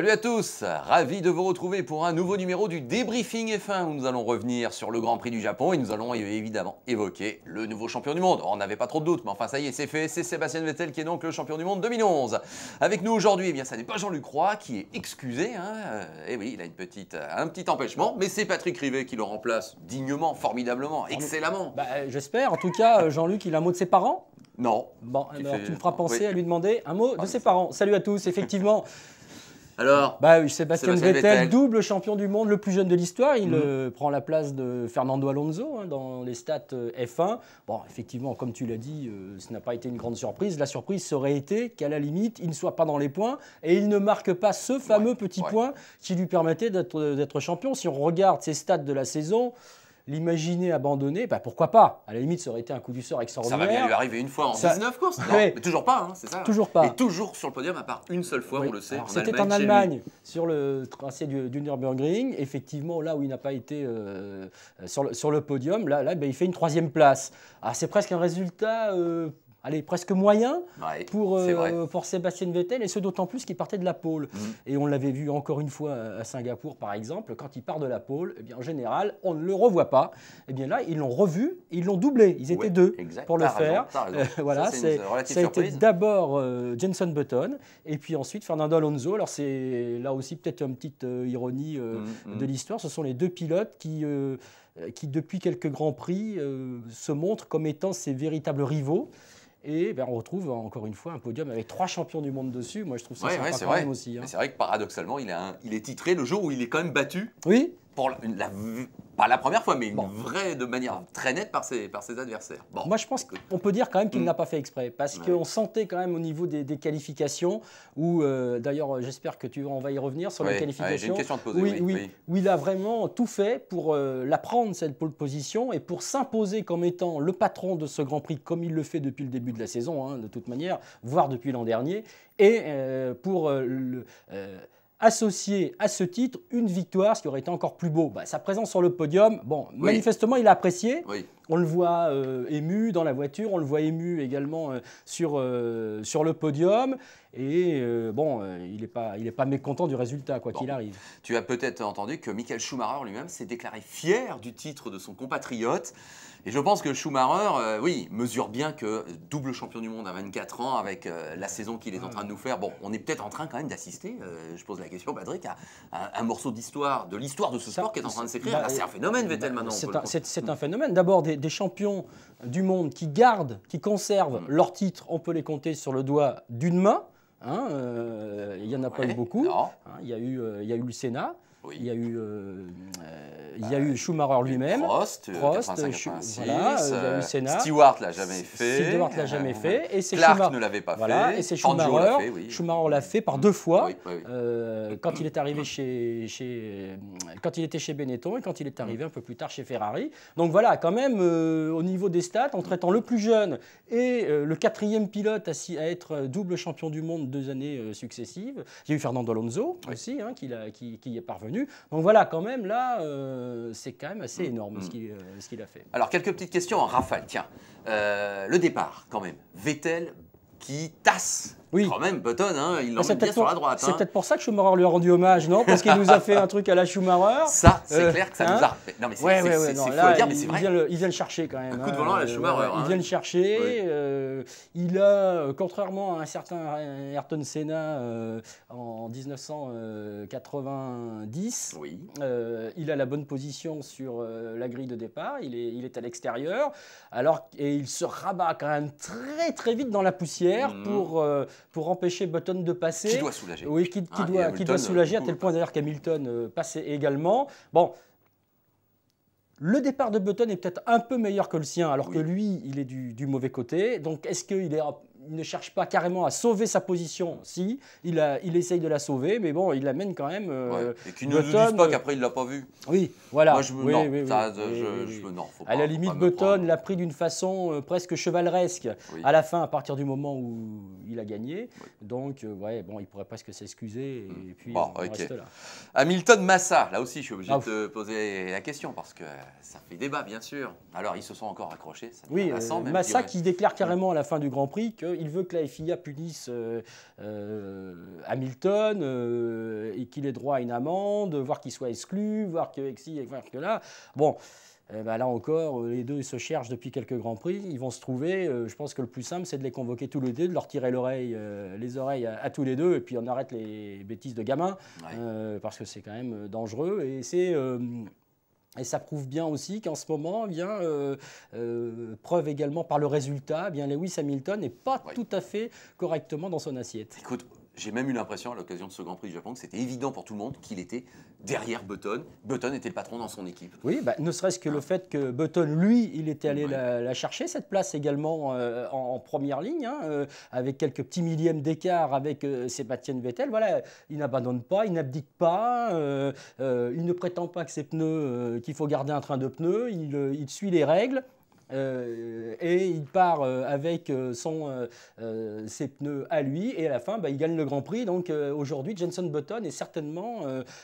Salut à tous, ravi de vous retrouver pour un nouveau numéro du débriefing F1 où nous allons revenir sur le Grand Prix du Japon et nous allons évidemment évoquer le nouveau champion du monde. On n'avait pas trop de doutes, mais enfin ça y est, c'est fait, c'est Sébastien Vettel qui est donc le champion du monde 2011. Avec nous aujourd'hui, eh bien ça n'est pas Jean-Luc croix qui est excusé, hein eh oui, il a une petite, un petit empêchement, mais c'est Patrick Rivet qui le remplace dignement, formidablement, ah, excellemment. Bah, euh, j'espère, en tout cas euh, Jean-Luc il a un mot de ses parents non. Bon, alors tu me feras penser à lui demander un mot de ah, ses parents. Salut à tous, effectivement. Alors, bah Sébastien, Vettel, double champion du monde, le plus jeune de l'histoire, il mhm. euh, prend la place de Fernando Alonso hein, dans les stats euh, F1. Bon, effectivement, comme tu l'as dit, euh, ce n'a pas été une grande surprise. La surprise serait été qu'à la limite, il ne soit pas dans les points et il ne marque pas ce fameux petit point qui lui permettait d'être champion. Si on regarde ses stats de la saison, l'imaginer abandonné, bah pourquoi pas À la limite, ça aurait été un coup du sort extraordinaire. Ça va bien lui arriver une fois en 19 courses, mais toujours pas, hein, c'est ça Toujours pas. Et toujours sur le podium, à part une seule fois, on le sait. C'était en Allemagne, sur le tracé du, Nürburgring. Effectivement, là où il n'a pas été euh, sur, le, sur, le, podium, là, là bah, il fait une troisième place. Ah, c'est presque un résultat. Euh, allez, presque moyen pour, euh, pour Sébastien Vettel, et ce d'autant plus qu'il partait de la pôle. Mhm. Et on l'avait vu encore une fois euh, à Singapour, par exemple, quand il part de la pôle, et eh bien, en général, on ne le revoit pas. Et eh bien là, ils l'ont revu, ils l'ont doublé. Ils étaient deux pour le faire. Euh, voilà, ça, a été d'abord Jenson Button, et puis ensuite Fernando Alonso. Alors c'est là aussi peut-être une petite ironie mhm, mhm. de l'histoire. Ce sont les deux pilotes qui qui depuis quelques grands prix se montrent comme étant ses véritables rivaux. Et ben, on retrouve encore une fois un podium avec trois champions du monde dessus. Moi, je trouve ça c'est sympa aussi. Hein. C'est vrai que paradoxalement, il, il est titré le jour où il est quand même battu. Oui. Pour la pas la première fois, mais une vraie, de manière très nette par ses, par ses adversaires. Bon. Moi, je pense qu'on peut dire quand même qu'il mm. n'a pas fait exprès, parce qu'on sentait quand même au niveau des, qualifications, où euh, d'ailleurs, j'espère que tu on va y revenir sur la les qualifications. une te poser, oui, oui, oui. Où il a vraiment tout fait pour euh, la prendre cette pole position et pour s'imposer comme étant le patron de ce Grand Prix, comme il le fait depuis le début de la saison, hein, de toute manière, voire depuis l'an dernier, et euh, pour le associé à ce titre une victoire, ce qui aurait été encore plus beau. Bah, sa présence sur le podium, bon, manifestement, il a apprécié. On le voit euh, ému dans la voiture, on le voit ému également euh, sur, euh, sur le podium. Et euh, bon, euh, il n'est pas, mécontent du résultat, quoi qu'il arrive. Tu as peut-être entendu que Michael Schumacher lui-même s'est déclaré fier du titre de son compatriote. Et je pense que Schumacher, euh, oui, mesure bien que double champion du monde à 24 ans, avec la saison qu'il est en train de nous faire, bon, on est peut-être en train quand même d'assister, je pose la question, Patrick, à, un morceau d'histoire, de l'histoire de ce sport qui est en train de s'écrire. Bah, c'est un phénomène, bah, Vettel, maintenant. C'est un, phénomène. D'abord, des, champions du monde qui gardent, qui conservent mm. leur titre, on peut les compter sur le doigt d'une main. Hein, euh, il n'y en a pas eu beaucoup. Hein, il a eu, euh, il y a eu le Sénat. Il y a eu, euh, euh, bah, il y a eu Schumacher lui-même, Prost, euh, Prost 86, Stewart l'a fait, l'a jamais fait, ben, et c'est Clark Schumacher, ne l'avait pas fait, et c'est Schumacher, Schumacher l'a fait par deux fois quand il est arrivé chez, quand il était chez Benetton et quand il est arrivé un peu plus tard chez Ferrari. Donc voilà, quand même au niveau des stats, en traitant le plus jeune et le quatrième pilote à, à, être double champion du monde deux années successives, il y a eu Fernando Alonso aussi hein, qui, qui, est parvenu. Donc voilà, quand même, là, euh, c'est quand même assez mm. énorme mm. euh, ce qu'il a fait. Alors, quelques petites questions en rafale. Tiens, euh, le départ, quand même. Vettel qui tasse oui. Quand même, Button, hein, il ah, l'emmène bien sur la droite. C'est hein. peut-être pour ça que Schumacher lui a rendu hommage, non Parce qu'il nous a fait un truc à la Schumacher. Ça, c'est euh, clair que ça hein nous a. Non, mais c'est ouais, ouais, dire, mais c'est vrai. Vient le, il vient le chercher quand même. Un coup de hein, volant à la euh, Schumacher. Il vient le chercher. Euh, il a, contrairement à un certain Ayrton Senna en 1990, il a la bonne position sur la grille de départ. Il est, il est à l'extérieur. et il se rabat quand même très, très vite dans la poussière mm. pour pour empêcher Button de passer. Qui doit soulager. Oui, qui, ah, doit, euh, soulager, à tel point d'ailleurs qu'Hamilton euh, passait également. Bon, le départ de Button est peut-être un peu meilleur que le sien, alors que lui, il est du, du mauvais côté. Donc, est-ce qu'il est il ne cherche pas carrément à sauver sa position. Si, il, il essaye de la sauver, mais bon, il l'amène quand même. Euh, et qu'il ne nous dise pas euh, qu'après, il l'a pas vu. Oui, voilà. Moi, je me. Oui, pas, à la limite, Button l'a pris d'une façon euh, presque chevaleresque à la fin, à partir du moment où il a gagné. Donc, ouais, bon, il pourrait presque s'excuser. Et, et hmm. puis, reste là. Hamilton Massa, là aussi, je suis obligé ah, de te poser la question parce que ça fait débat, bien sûr. Alors, ils se sont encore accrochés. oui, Massa qui déclare hmm. carrément à la fin du Grand Prix que il veut que la FIA punisse euh, euh, Hamilton euh, et qu'il ait droit à une amende, voir qu'il soit exclu, voir que, que, voir que là. Bon. Eh ben là encore, les deux se cherchent depuis quelques grands prix. Ils vont se trouver. je pense que le plus simple, c'est de les convoquer tous les deux, de leur tirer les oreilles à, tous les deux, et puis on arrête les bêtises de gamins, parce que c'est quand même dangereux. Et c'est et ça prouve bien aussi qu'en ce moment, eh bien, euh, euh, preuve également par le résultat, eh bien Lewis Hamilton n'est pas tout à fait correctement dans son assiette. J'ai même eu l'impression, à l'occasion de ce Grand Prix du Japon, que c'était évident pour tout le monde qu'il était derrière Button. Button était le patron dans son équipe. Oui, bah, ne serait-ce que le ah. fait que Button, lui, il était allé la, chercher, cette place également euh, en, première ligne, hein, euh, avec quelques petits millièmes d'écart avec euh, Sébastien Vettel. Voilà, il n'abandonne pas, il n'abdique pas, il ne prétend pas que ses pneus, qu'il faut garder un train de pneus, il suit les règles. Euh, et il part euh, avec euh, son, ses pneus à lui et à la fin bah, il gagne le Grand Prix. Donc aujourd'hui Jenson Button est certainement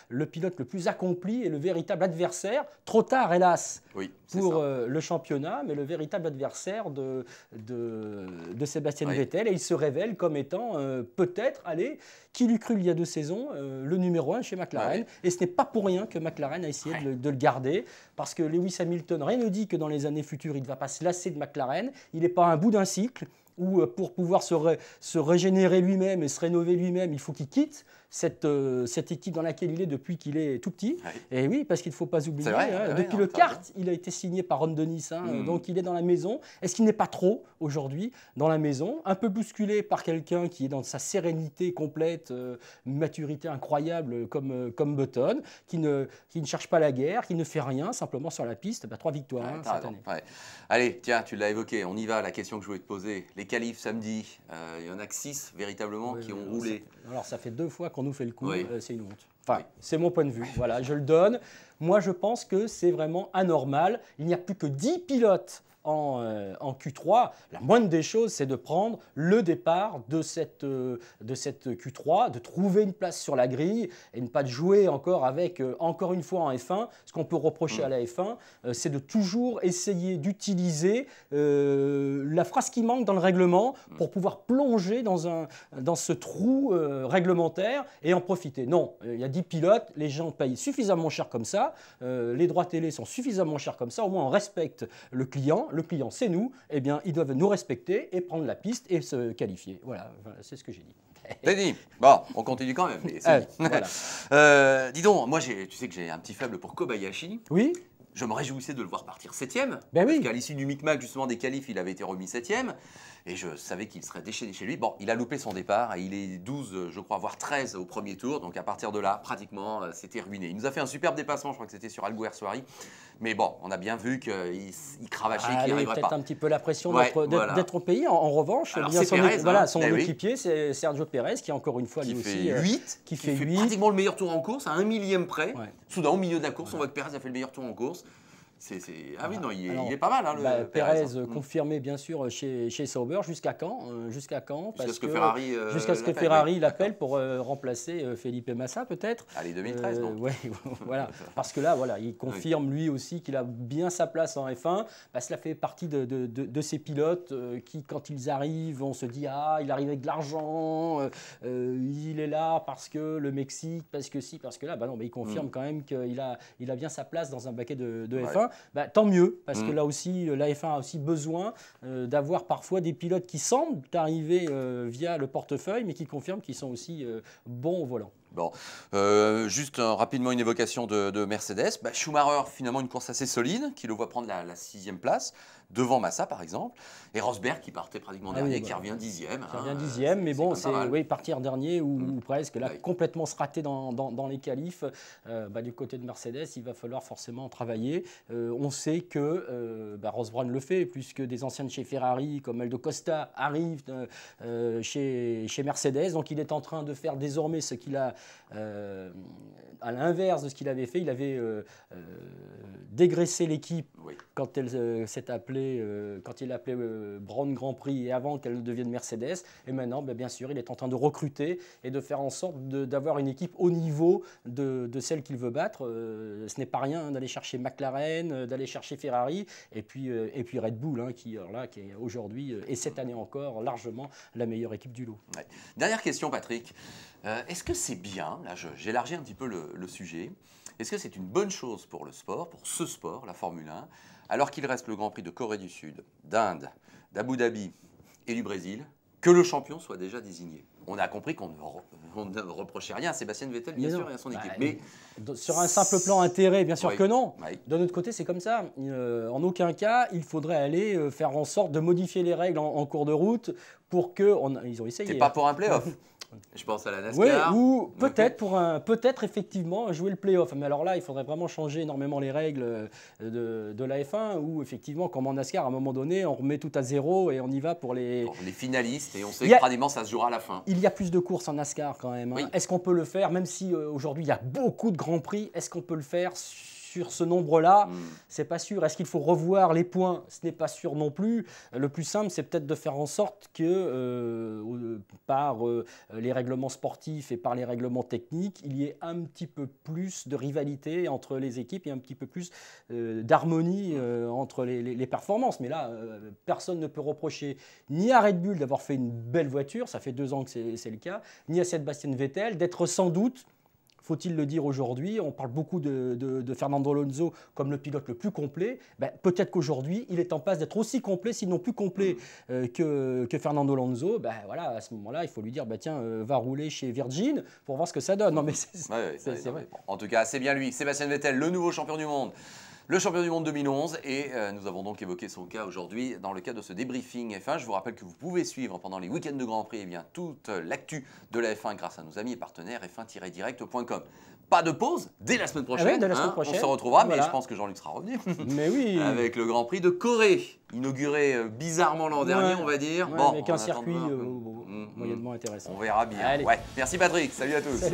le pilote le plus accompli et le véritable adversaire, trop tard hélas oui, pour le championnat, mais le véritable adversaire de, de, de Sébastien Vettel et il se révèle comme étant peut-être, allez, qui lui cru il y a deux saisons, le numéro un chez McLaren et ce n'est pas pour rien que McLaren a essayé de, de, le garder parce que Lewis Hamilton, rien ne dit que dans les années futures il va pas se lasser de McLaren. Il n'est pas à un bout d'un cycle où euh, pour pouvoir se régénérer lui-même et se rénover lui-même, il faut qu'il quitte cette, euh, cette équipe dans laquelle il est depuis qu'il est tout petit. Et oui, parce qu'il ne faut pas oublier, hein, depuis le kart, il a été signé par Ron Denis, hein, mm. donc il est dans la maison. Est-ce qu'il n'est pas trop aujourd'hui dans la maison Un peu bousculé par quelqu'un qui est dans sa sérénité complète, euh, maturité incroyable euh, comme, comme Button, qui ne, qui ne cherche pas la guerre, qui ne fait rien, simplement sur la piste, bah, trois victoires hein, Allez, tiens, tu l'as évoqué, on y va, la question que je voulais te poser. Les qualifs samedi, il y en a que six véritablement qui ont roulé. Alors ça fait deux fois qu'on nous fait le coup, euh, c'est une honte. Enfin, c'est mon point de vue. Voilà, je le donne. Moi, je pense que c'est vraiment anormal. Il n'y a plus que 10 pilotes en, euh, Q3, la moindre des choses, c'est de prendre le départ de cette, euh, de cette Q3, de trouver une place sur la grille et ne pas de jouer encore avec, euh, encore une fois en F1. Ce qu'on peut reprocher à la F1, c'est de toujours essayer d'utiliser la phrase qui manque dans le règlement pour pouvoir plonger dans, un, dans ce trou réglementaire et en profiter. Non, il y a 10 pilotes, les gens payent suffisamment cher comme ça, les droits télé sont suffisamment chers comme ça, au moins on respecte le client, le client c'est nous, eh bien ils doivent nous respecter et prendre la piste et se qualifier. Voilà, c'est ce que j'ai dit. dit Bon, on continue quand même. Mais euh, euh, dis donc, moi tu sais que j'ai un petit faible pour Kobayashi. Oui je me réjouissais de le voir partir septième. Ben oui. Parce qu'à l'issue du micmac, justement, des qualifs, il avait été remis septième. Et je savais qu'il serait déchaîné chez lui. Bon, il a loupé son départ. il est 12, euh, je crois, voire 13 au premier tour. Donc à partir de là, pratiquement, euh, c'était ruiné. Il nous a fait un superbe dépassement. Je crois que c'était sur Alguer Mais bon, on a bien vu qu'il il cravachait, ah, qu'il arriverait peut-être un petit peu la pression d'être, au pays. En, revanche, son, voilà, hein. son eh équipier, c'est Sergio Pérez, qui encore une fois, qui lui fait aussi. 8, euh, qui, fait, 8. pratiquement le meilleur tour en course, à un millième près. Soudain, au milieu de la course, on voit que Pérez a fait le meilleur tour en course. Ah, ah oui, non, il est, pas mal. Hein, le bah, Pérez, hein. euh, mm. confirmé, bien sûr, euh, chez, chez Sauber. Jusqu'à quand euh, Jusqu'à quand Jusqu'à ce que, Ferrari jusqu'à ce que Ferrari l'appelle pour remplacer Felipe Massa, peut-être. Allez, 2013, donc. voilà. Parce que là, voilà, il confirme lui aussi qu'il a bien sa place en F1. Bah, cela fait partie de, de, ces pilotes qui, quand ils arrivent, on se dit Ah, il arrive avec de l'argent, il est là parce que le Mexique, parce que si, parce que là. Bah non, mais il confirme mm. quand même qu'il a, il a bien sa place dans un paquet de, F1. Bah, tant mieux, parce que mm. là aussi, euh, la 1 a aussi besoin euh, d'avoir parfois des pilotes qui semblent arriver euh, via le portefeuille, mais qui confirment qu'ils sont aussi bons au volant. Bon, euh, juste euh, rapidement une évocation de, Mercedes. Bah, Schumacher, finalement, une course assez solide, qui le voit prendre la, sixième place, devant Massa, par exemple. Et Rosberg, qui partait pratiquement ah dernier, bah, qui revient dixième. Qui hein, revient euh, dixième, mais bon, c'est oui, partir dernier ou, mm. presque, là, complètement se rater dans, les qualifs. Bah, du côté de Mercedes, il va falloir forcément travailler. on sait que Rosbrun le fait, puisque des anciennes chez Ferrari, comme Aldo Costa, arrivent chez, chez Mercedes. Donc, il est en train de faire désormais ce qu'il a euh, à l'inverse de ce qu'il avait fait, il avait euh, euh, dégraissé l'équipe quand elle s'est appelée, quand il appelait Brown Grand Prix et avant qu'elle ne devienne Mercedes. Et maintenant, ben, bien sûr, il est en train de recruter et de faire en sorte d'avoir une équipe au niveau de, celle qu'il veut battre. ce n'est pas rien hein, d'aller chercher McLaren, d'aller chercher Ferrari et puis, et puis Red Bull, hein, qui, là, qui est aujourd'hui et cette année encore largement la meilleure équipe du lot. Dernière question, Patrick. Est-ce que c'est bien, là j'élargis un petit peu le, sujet, est-ce que c'est une bonne chose pour le sport, pour ce sport, la Formule 1, alors qu'il reste le Grand Prix de Corée du Sud, d'Inde, d'Abu Dhabi et du Brésil, que le champion soit déjà désigné on a compris qu'on ne, reprochait rien à Sébastien Vettel, bien sûr, et à son bah, équipe. mais sur un simple plan intérêt, bien sûr que non. D'un autre côté, c'est comme ça. Euh, en aucun cas, il faudrait aller euh, faire en sorte de modifier les règles en, cours de route pour que. On... Ils ont essayé. pas hein. pour un playoff Je pense à la NASCAR. ou peut-être pour un, peut-être effectivement jouer le playoff. Mais alors là, il faudrait vraiment changer énormément les règles euh, de, de la F1, où effectivement, comme en NASCAR, à un moment donné, on remet tout à zéro et on y va pour les. les finalistes et on sait a... que ça se jouera à la fin. Il y a plus de courses en NASCAR quand même. Hein. Est-ce qu'on peut le faire, même si euh, aujourd'hui il y a beaucoup de grands prix, est-ce qu'on peut le faire sur ce nombre-là, mm. c'est pas sûr. Est-ce qu'il faut revoir les points Ce n'est pas sûr non plus. Le plus simple, c'est peut-être de faire en sorte que, euh, par euh, les règlements sportifs et par les règlements techniques, il y ait un petit peu plus de rivalité entre les équipes et un petit peu plus euh, d'harmonie entre les, performances. Mais là, personne ne peut reprocher ni à Red Bull d'avoir fait une belle voiture, ça fait deux ans que c'est le cas, ni à Sébastien Vettel d'être sans doute faut-il le dire aujourd'hui On parle beaucoup de, Fernando Alonso comme le pilote le plus complet. Ben, peut-être qu'aujourd'hui, il est en passe d'être aussi complet, sinon plus complet mm. euh, que, Fernando Alonso. Ben, voilà, à ce moment-là, il faut lui dire, ben, tiens, euh, va rouler chez Virgin pour voir ce que ça donne. Non, mais c'est vrai. en tout cas, c'est bien lui. Sébastien Vettel, le nouveau champion du monde le champion du monde 2011. Et euh, nous avons donc évoqué son cas aujourd'hui dans le cadre de ce débriefing F1. Je vous rappelle que vous pouvez suivre pendant les week-ends de Grand Prix eh bien, toute l'actu de la F1 grâce à nos amis et partenaires f1-direct.com. Pas de pause dès la semaine ah hein, prochaine. On se retrouvera, mais je pense que Jean-Luc sera revenu. mais oui. Avec le Grand Prix de Corée, inauguré euh, bizarrement l'an dernier, on va dire. bon, un circuit euh, mm, mm, moyennement mm. intéressant. On verra bien. Ouais. Merci Patrick. Salut à tous.